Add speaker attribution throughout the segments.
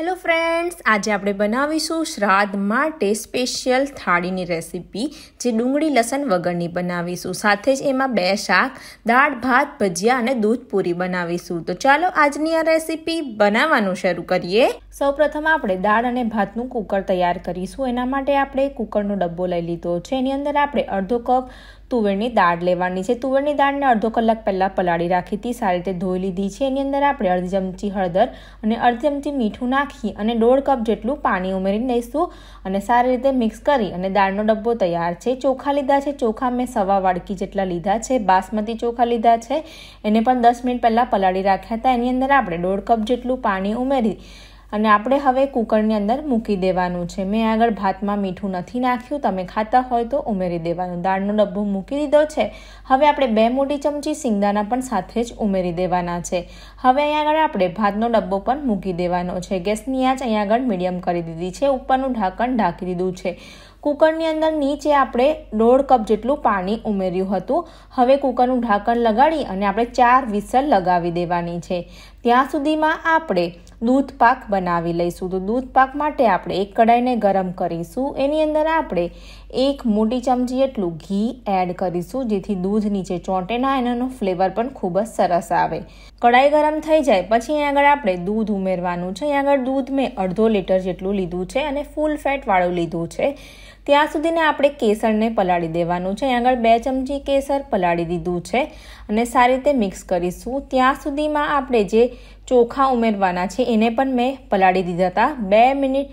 Speaker 1: hello friends આજે આપણે બનાવીશું શ્રાદ્ધ માટે સ્પેશિયલ થાળીની રેસીપી જે ડુંગળી લસણ વગરની બનાવીશું સાથે જ એમાં બે શાક દાળ ભાત ભજીયા અને દૂધ પૂરી બનાવીશું તો ચાલો આજની આ રેસીપી બનાવવાનું શરૂ કરીએ સૌપ્રથમ આપણે દાળ અને ભાતનું કુકર તૈયાર કરીશું એના માટે આપણે કુકરનો ડબ્બો લઈ લીધો છે એની અંદર આપણે અડધો કપ તુવેરની દાળ લેવાની છે તુવેરની દાળને અડધો કલાક પહેલાં પલાળી રાખી હતી સારી રીતે ધોઈ લીધી છે એની અંદર આપણે અડધી ચમચી હળદર અને અડધી ચમચી મીઠું નાખી નાખી અને દોઢ કપ જેટલું પાણી ઉમેરી લઈશું અને સારી રીતે મિક્સ કરી અને દાળનો ડબ્બો તૈયાર છે ચોખા લીધા છે ચોખા મેં સવા વાડકી જેટલા લીધા છે બાસમતી ચોખા લીધા છે એને પણ દસ મિનિટ પહેલાં પલાળી રાખ્યા હતા એની અંદર આપણે દોઢ કપ જેટલું પાણી ઉમેરી અને આપણે હવે કુકરની અંદર મૂકી દેવાનું છે મેં આગળ ભાતમાં મીઠું નથી નાખ્યું તમે ખાતા હોય તો ઉમેરી દેવાનું દાળનો ડબ્બો મૂકી દીધો છે હવે આપણે બે મોટી ચમચી સિંગદાણા પણ સાથે જ ઉમેરી દેવાના છે હવે અહીંયા આગળ આપણે ભાતનો ડબ્બો પણ મૂકી દેવાનો છે ગેસની આંચ અહીંયા આગળ મીડિયમ કરી દીધી છે ઉપરનું ઢાંકણ ઢાંકી દીધું છે કુકરની અંદર નીચે આપણે દોઢ કપ જેટલું પાણી ઉમેર્યું હતું હવે કુકરનું ઢાંકણ લગાડી અને આપણે ચાર વિસલ લગાવી દેવાની છે ત્યાં સુધીમાં આપણે દૂધ પાક બનાવી લઈશું તો દૂધ પાક માટે આપણે એક કડાઈને ગરમ કરીશું એની અંદર આપણે એક મોટી ચમચી એટલું ઘી એડ કરીશું જેથી દૂધ નીચે ચોંટે ના એનો ફ્લેવર પણ ખૂબ જ સરસ આવે કડાઈ ગરમ થઈ જાય પછી અહીં આગળ આપણે દૂધ ઉમેરવાનું છે અહીં આગળ દૂધ મેં અડધો લીટર જેટલું લીધું છે અને ફૂલ ફેટવાળું લીધું છે ત્યાં સુધીને આપણે કેસરને પલાળી દેવાનું છે અહીં આગળ બે ચમચી કેસર પલાળી દીધું છે અને સારી રીતે મિક્સ કરીશું ત્યાં સુધીમાં આપણે જે ચોખા ઉમેરવાના છે એને પણ મેં પલાળી દીધા હતા બે મિનિટ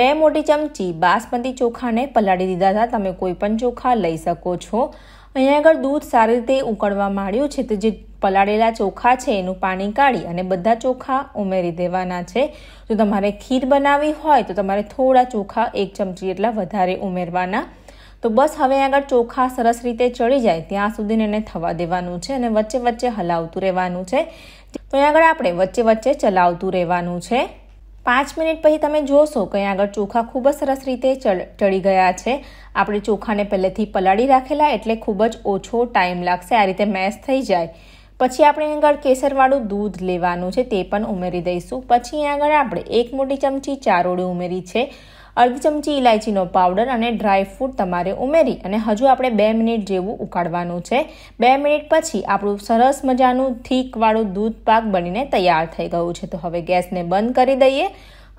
Speaker 1: બે મોટી ચમચી બાસમતી ચોખાને પલાળી દીધા હતા તમે કોઈ પણ ચોખા લઈ શકો છો અહીંયા આગળ દૂધ સારી રીતે ઉકળવા માંડ્યું છે તો જે પલાળેલા ચોખા છે એનું પાણી કાઢી અને બધા ચોખા ઉમેરી દેવાના છે જો તમારે ખીર બનાવવી હોય તો તમારે થોડા ચોખા એક ચમચી એટલા વધારે ઉમેરવાના તો બસ હવે આગળ ચોખા સરસ રીતે ચડી જાય ત્યાં સુધી એને થવા દેવાનું છે અને વચ્ચે વચ્ચે હલાવતું રહેવાનું છે તો આગળ આપણે વચ્ચે વચ્ચે ચલાવતું રહેવાનું છે પાંચ મિનિટ પછી તમે જોશો કે આગળ ચોખા ખૂબ જ સરસ રીતે ચડી ગયા છે આપણે ચોખાને પહેલેથી પલાળી રાખેલા એટલે ખૂબ જ ઓછો ટાઈમ લાગશે આ રીતે મેશ થઈ જાય પછી આપણે આગળ કેસરવાળું દૂધ લેવાનું છે તે પણ ઉમેરી દઈશું પછી અહીં આગળ આપણે એક મોટી ચમચી ચારોળી ઉમેરી છે અડધી ચમચી ઇલાયચીનો પાવડર અને ડ્રાય ફ્રૂટ તમારે ઉમેરી અને હજુ આપણે બે મિનિટ જેવું ઉકાળવાનું છે બે મિનિટ પછી આપણું સરસ મજાનું થીકવાળું દૂધ પાક બનીને તૈયાર થઈ ગયું છે તો હવે ગેસને બંધ કરી દઈએ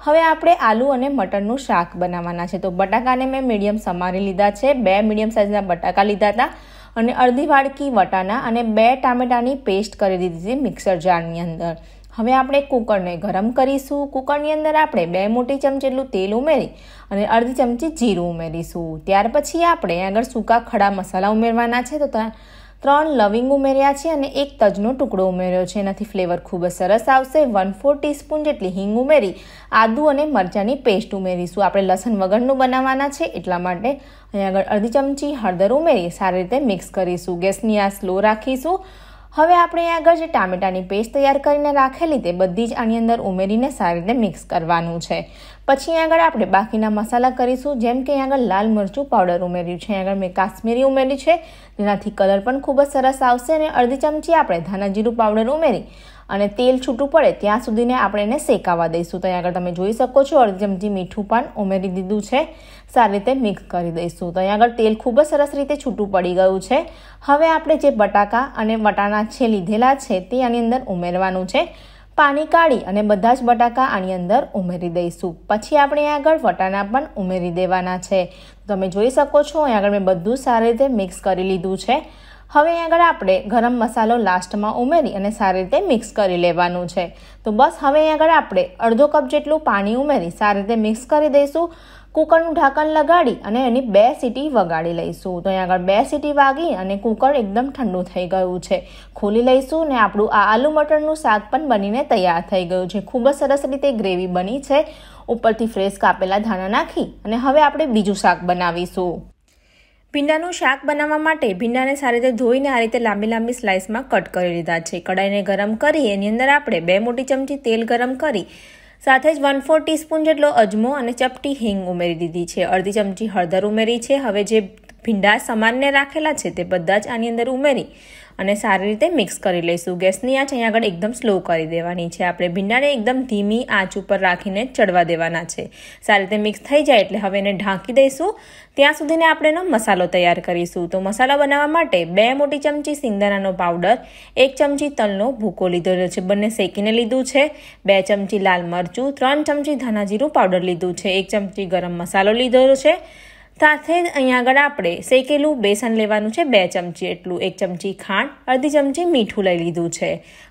Speaker 1: હવે આપણે આલુ અને મટરનું શાક બનાવવાના છે તો બટાકાને મેં મીડિયમ સમારી લીધા છે બે મીડિયમ સાઇઝના બટાકા લીધા હતા અને અડધી વાડકી વટાણા અને બે ટામેટાની પેસ્ટ કરી દીધી હતી મિક્સર જારની અંદર હવે આપણે કુકરને ગરમ કરીશું કુકરની અંદર આપણે બે મોટી ચમચી જેટલું તેલ ઉમેરી અને અડધી ચમચી જીરું ઉમેરીશું ત્યાર પછી આપણે આગળ સૂકા ખડા મસાલા ઉમેરવાના છે તો ત્રણ લવિંગ ઉમેર્યા છે અને એક તજનો ટુકડો ઉમેર્યો છે એનાથી ફ્લેવર ખૂબ જ સરસ આવશે વન ફોર ટીસ્પૂન જેટલી હિંગ ઉમેરી આદુ અને મરચાંની પેસ્ટ ઉમેરીશું આપણે લસણ વગરનું બનાવવાના છે એટલા માટે અહીં આગળ અડધી ચમચી હળદર ઉમેરી સારી રીતે મિક્સ કરીશું ગેસની આ સ્લો રાખીશું હવે આપણે આગળ જે ટામેટાની પેસ્ટ તૈયાર કરીને રાખેલી તે બધી જ આની અંદર ઉમેરીને સારી રીતે મિક્સ કરવાનું છે પછી આગળ આપણે બાકીના મસાલા કરીશું જેમ કે આગળ લાલ મરચું પાવડર ઉમેર્યું છે આગળ મેં કાશ્મીરી ઉમેરી છે જેનાથી કલર પણ ખૂબ જ સરસ આવશે અને અડધી ચમચી આપણે ધાણા જીરું પાવડર ઉમેરી અને તેલ છૂટું પડે ત્યાં સુધીને આપણે એને શેકાવા દઈશું તો અહીં આગળ તમે જોઈ શકો છો અડધી ચમચી મીઠું પણ ઉમેરી દીધું છે સારી રીતે મિક્સ કરી દઈશું તો અહીં આગળ તેલ ખૂબ જ સરસ રીતે છૂટું પડી ગયું છે હવે આપણે જે બટાકા અને વટાણા છે લીધેલા છે તે આની અંદર ઉમેરવાનું છે પાણી કાઢી અને બધા જ બટાકા આની અંદર ઉમેરી દઈશું પછી આપણે આગળ વટાણા પણ ઉમેરી દેવાના છે તમે જોઈ શકો છો અહીં આગળ મેં બધું સારી રીતે મિક્સ કરી લીધું છે હવે આગળ આપણે ગરમ મસાલો લાસ્ટમાં ઉમેરી અને સારી રીતે મિક્સ કરી લેવાનું છે તો બસ હવે આગળ આપણે અડધો કપ જેટલું પાણી ઉમેરી સારી રીતે મિક્સ કરી દઈશું કુકરનું ઢાંકણ લગાડી અને એની બે સીટી વગાડી લઈશું તો અહીં આગળ બે સીટી વાગી અને કુકર એકદમ ઠંડુ થઈ ગયું છે ખોલી લઈશું ને આપણું આ આલુ મટરનું શાક પણ બનીને તૈયાર થઈ ગયું છે ખૂબ જ સરસ રીતે ગ્રેવી બની છે ઉપરથી ફ્રેશ કાપેલા ધાણા નાખી અને હવે આપણે બીજું શાક બનાવીશું ભીંડાનું શાક બનાવવા માટે ભીંડાને સારી રીતે ધોઈને આ રીતે લાંબી લાંબી સ્લાઇસમાં કટ કરી લીધા છે કડાઈને ગરમ કરી એની અંદર આપણે બે મોટી ચમચી તેલ ગરમ કરી સાથે જ વન ફોર ટીસ્પૂન જેટલો અજમો અને ચપટી હિંગ ઉમેરી દીધી છે અડધી ચમચી હળદર ઉમેરી છે હવે જે ભીંડા સમાનને રાખેલા છે તે બધા જ આની અંદર ઉમેરી અને સારી રીતે મિક્સ કરી લઈશું ગેસની આંચ અહીંયા આગળ એકદમ સ્લો કરી દેવાની છે આપણે ભીંડાને એકદમ ધીમી આંચ ઉપર રાખીને ચડવા દેવાના છે સારી રીતે મિક્સ થઈ જાય એટલે હવે એને ઢાંકી દઈશું ત્યાં સુધીને આપણે એનો મસાલો તૈયાર કરીશું તો મસાલો બનાવવા માટે બે મોટી ચમચી સિંગદાણાનો પાવડર એક ચમચી તલનો ભૂકો લીધેલો છે બંને શેકીને લીધું છે બે ચમચી લાલ મરચું ત્રણ ચમચી ધાણા જીરું પાવડર લીધું છે એક ચમચી ગરમ મસાલો લીધેલો છે સાથે જ અહીંયા આગળ આપણે શેકેલું બેસન લેવાનું છે બે ચમચી એટલું એક ચમચી ખાંડ અડધી ચમચી મીઠું લઈ લીધું છે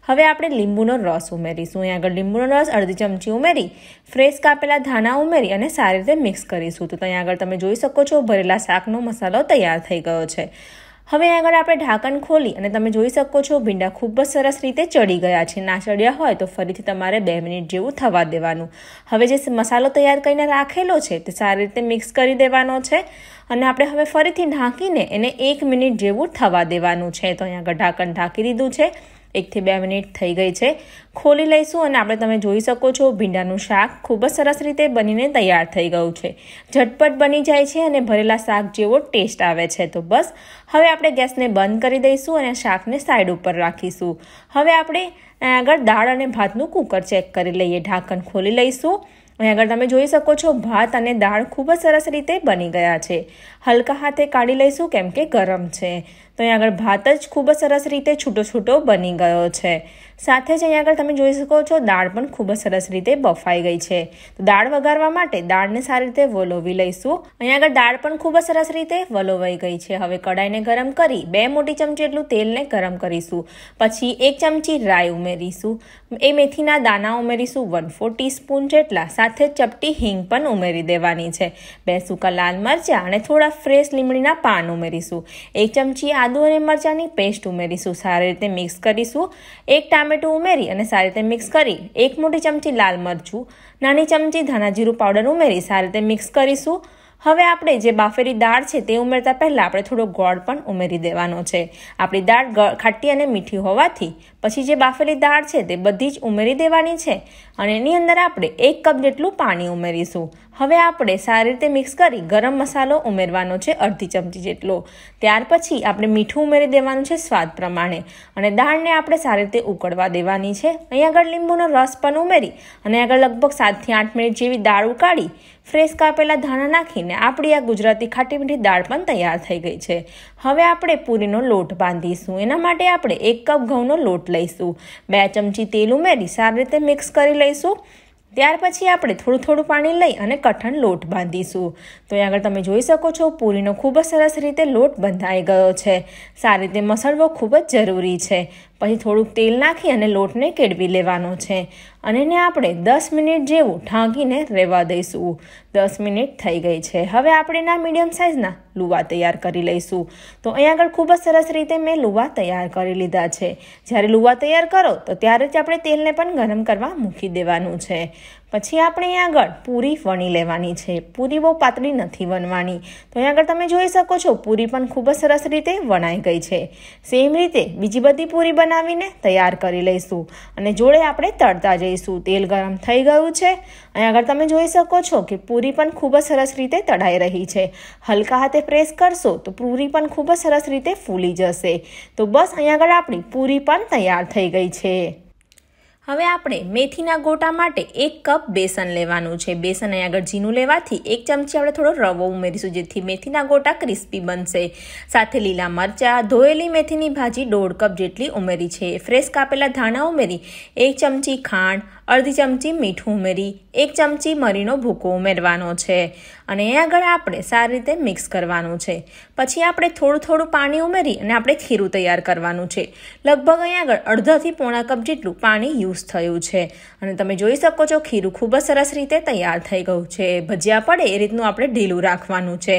Speaker 1: હવે આપણે લીંબુનો રસ ઉમેરીશું અહીંયા આગળ લીંબુનો રસ અડધી ચમચી ઉમેરી ફ્રેશ કાપેલા ધાણા ઉમેરી અને સારી રીતે મિક્સ કરીશું તો ત્યાં આગળ તમે જોઈ શકો છો ભરેલા શાકનો મસાલો તૈયાર થઈ ગયો છે હવે આગળ આપણે ઢાંકણ ખોલી અને તમે જોઈ શકો છો ભીંડા ખૂબ જ સરસ રીતે ચડી ગયા છે ના ચડ્યા હોય તો ફરીથી તમારે બે મિનિટ જેવું થવા દેવાનું હવે જે મસાલો તૈયાર કરીને રાખેલો છે તે સારી રીતે મિક્સ કરી દેવાનો છે અને આપણે હવે ફરીથી ઢાંકીને એને એક મિનિટ જેવું થવા દેવાનું છે તો અહીંયા આગળ ઢાંકણ ઢાંકી દીધું છે એકથી બે મિનિટ થઈ ગઈ છે ખોલી લઈશું અને આપણે તમે જોઈ શકો છો ભીંડાનું શાક ખૂબ જ સરસ રીતે બનીને તૈયાર થઈ ગયું છે ઝટપટ બની જાય છે અને ભરેલા શાક જેવો ટેસ્ટ આવે છે તો બસ હવે આપણે ગેસને બંધ કરી દઈશું અને શાકને સાઈડ ઉપર રાખીશું હવે આપણે આગળ દાળ અને ભાતનું કૂકર ચેક કરી લઈએ ઢાંકણ ખોલી લઈશું અહીં આગળ તમે જોઈ શકો છો ભાત અને દાળ ખૂબ જ સરસ રીતે બની ગયા છે હલકા હાથે કાઢી લઈશું કેમ કે ગરમ છે તો અહીં આગળ ભાત જ ખૂબ જ સરસ રીતે છૂટો છૂટો બની ગયો છે સાથે જ અહીં આગળ તમે જોઈ શકો છો દાળ પણ ખૂબ જ સરસ રીતે બફાઈ ગઈ છે તો દાળ વઘારવા માટે દાળને સારી રીતે વલોવી લઈશું અહીંયા આગળ દાળ પણ ખૂબ જ સરસ રીતે વલોવાઈ ગઈ છે હવે કડાઈને ગરમ કરી બે મોટી ચમચી એટલું તેલને ગરમ કરીશું પછી એક ચમચી રાઈ ઉમેરીશું એ મેથીના દાણા ઉમેરીશું વન ફોર ટીસ્પૂન જેટલા સાથે ચપટી હિંગ પણ ઉમેરી દેવાની છે બે સૂકા લાલ મરચાં અને થોડા ફ્રેશ લીમડીના પાન ઉમેરીશું એક ચમચી આદુ અને મરચાંની પેસ્ટ ઉમેરીશું સારી રીતે મિક્સ કરીશું એક ટામેટું ઉમેરી અને સારી રીતે મિક્સ કરી એક મોટી ચમચી લાલ મરચું નાની ચમચી ધાણા જીરું પાવડર ઉમેરી સારી રીતે મિક્સ કરીશું હવે આપણે જે બાફેલી દાળ છે તે ઉમેરતા પહેલાં આપણે થોડો ગોળ પણ ઉમેરી દેવાનો છે આપણી દાળ ખાટી અને મીઠી હોવાથી પછી જે બાફેલી દાળ છે તે બધી જ ઉમેરી દેવાની છે અને એની અંદર આપણે એક કપ જેટલું પાણી ઉમેરીશું હવે આપણે સારી રીતે મિક્સ કરી ગરમ મસાલો ઉમેરવાનો છે અડધી ચમચી જેટલો ત્યાર પછી આપણે મીઠું ઉમેરી દેવાનું છે સ્વાદ પ્રમાણે અને દાળને આપણે સારી રીતે ઉકળવા દેવાની છે અહીં આગળ લીંબુનો રસ પણ ઉમેરી અને આગળ લગભગ સાતથી આઠ મિનિટ જેવી દાળ ઉકાળી ફ્રેશ કાપેલા ધાણા નાખીને આપણી આ ગુજરાતી ખાટી મીઠી દાળ પણ તૈયાર થઈ ગઈ છે હવે આપણે પૂરીનો લોટ બાંધીશું એના માટે આપણે એક કપ ઘઉંનો લોટ લઈશું બે ચમચી તેલ ઉમેરી સારી રીતે મિક્સ કરી લઈશું ત્યાર પછી આપણે થોડું થોડું પાણી લઈ અને કઠણ લોટ બાંધીશું તો અહીં આગળ તમે જોઈ શકો છો પૂરીનો ખૂબ જ સરસ રીતે લોટ બંધાઈ ગયો છે સારી રીતે મસળવો ખૂબ જ જરૂરી છે પછી થોડુંક તેલ નાખી અને લોટને કેળવી લેવાનો છે અને એને આપણે દસ મિનિટ જેવું ઢાંકીને રહેવા દઈશું દસ મિનિટ થઈ ગઈ છે હવે આપણે ના મીડિયમ સાઇઝના લુવા તૈયાર કરી લઈશું તો અહીં આગળ ખૂબ જ સરસ રીતે મેં લુવા તૈયાર કરી લીધા છે જ્યારે લુવા તૈયાર કરો તો ત્યારે જ આપણે તેલને પણ ગરમ કરવા મૂકી દેવાનું છે પછી આપણે આગળ પૂરી વણી લેવાની છે પૂરી બહુ પાતળી નથી વણવાની તો અહીં આગળ તમે જોઈ શકો છો પૂરી પણ ખૂબ જ સરસ રીતે વણાઈ ગઈ છે સેમ રીતે બીજી બધી પૂરી બનાવીને તૈયાર કરી લઈશું અને જોડે આપણે તળતા જઈશું તેલ ગરમ થઈ ગયું છે અહીં આગળ તમે જોઈ શકો છો કે પૂરી પણ ખૂબ જ સરસ રીતે તળાઈ રહી છે હલકા હાથે પ્રેસ કરશો તો પૂરી પણ ખૂબ જ સરસ રીતે ફૂલી જશે તો બસ અહીં આગળ આપણી પૂરી પણ તૈયાર થઈ ગઈ છે હવે આપણે મેથીના ગોટા માટે એક કપ બેસન લેવાનું છે બેસન અહીં આગળ ઝીણું લેવાથી એક ચમચી આપણે થોડો રવો ઉમેરીશું જેથી મેથીના ગોટા ક્રિસ્પી બનશે સાથે લીલા મરચાં ધોયેલી મેથીની ભાજી દોઢ કપ જેટલી ઉમેરી છે ફ્રેશ કાપેલા ધાણા ઉમેરી એક ચમચી ખાંડ અડધી ચમચી મીઠું ઉમેરી એક ચમચી મરીનો ભૂકો ઉમેરવાનો છે અને એ આગળ આપણે સારી રીતે મિક્સ કરવાનું છે પછી આપણે થોડું થોડું પાણી ઉમેરી અને આપણે ખીરું તૈયાર કરવાનું છે લગભગ અહીં આગળ અડધાથી પોણા કપ જેટલું પાણી યુઝ થયું છે અને તમે જોઈ શકો છો ખીરું ખૂબ જ સરસ રીતે તૈયાર થઈ ગયું છે ભજીયા પડે એ રીતનું આપણે ઢીલું રાખવાનું છે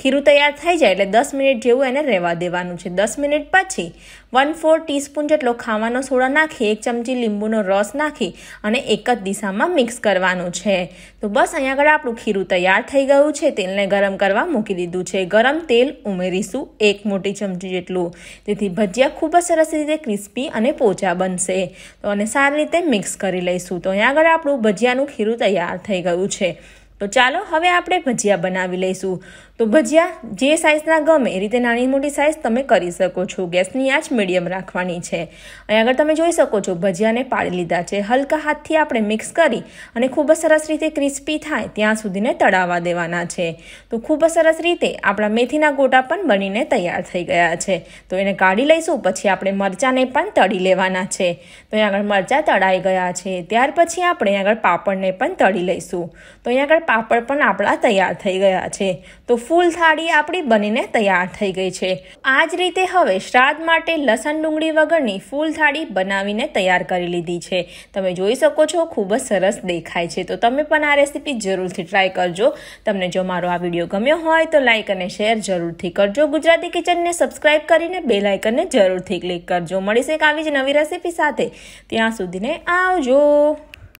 Speaker 1: ખીરું તૈયાર થઈ જાય એટલે દસ મિનિટ જેવું એને રહેવા દેવાનું છે દસ મિનિટ પછી વન ફોર ટીસ્પૂન જેટલો ખાવાનો સોડા નાખી એક ચમચી લીંબુનો રસ નાખી અને એક જ દિશામાં મિક્સ કરવાનું છે તો બસ અહીંયા આગળ આપણું ખીરું તૈયાર થઈ ગયું છે તેલને ગરમ કરવા મૂકી દીધું છે ગરમ તેલ ઉમેરીશું એક મોટી ચમચી જેટલું તેથી ભજીયા ખૂબ જ સરસ રીતે ક્રિસ્પી અને પોચા બનશે તો અને સારી રીતે મિક્સ કરી લઈશું તો અહીંયા આગળ આપણું ભજીયાનું ખીરું તૈયાર થઈ ગયું છે તો ચાલો હવે આપણે ભજીયા બનાવી લઈશું તો ભજીયા જે સાઇઝના ગમે એ રીતે નાની મોટી સાઇઝ તમે કરી શકો છો ગેસની આંચ મીડિયમ રાખવાની છે અહીં આગળ તમે જોઈ શકો છો ભજીયાને પાડી લીધા છે હલકા હાથથી આપણે મિક્સ કરી અને ખૂબ જ સરસ રીતે ક્રિસ્પી થાય ત્યાં સુધીને તળાવવા દેવાના છે તો ખૂબ જ સરસ રીતે આપણા મેથીના ગોટા પણ બનીને તૈયાર થઈ ગયા છે તો એને કાઢી લઈશું પછી આપણે મરચાંને પણ તળી લેવાના છે તો અહીં આગળ મરચાં તળાઈ ગયા છે ત્યાર પછી આપણે આગળ પાપડને પણ તળી લઈશું તો અહીંયા આગળ પાપડ પણ આપણા તૈયાર થઈ ગયા છે તો ફૂલ થાળી આપણી બનીને તૈયાર થઈ ગઈ છે આ જ રીતે હવે શ્રાદ્ધ માટે લસણ ડુંગળી વગરની ફૂલ થાળી બનાવીને તૈયાર કરી લીધી છે તમે જોઈ શકો છો ખૂબ જ સરસ દેખાય છે તો તમે પણ આ રેસીપી જરૂરથી ટ્રાય કરજો તમને જો મારો આ વિડીયો ગમ્યો હોય તો લાઇક અને શેર જરૂરથી કરજો ગુજરાતી કિચનને સબસ્ક્રાઈબ કરીને બે લાઇકનને જરૂરથી ક્લિક કરજો મળીશું એક આવી જ નવી રેસીપી સાથે ત્યાં સુધીને આવજો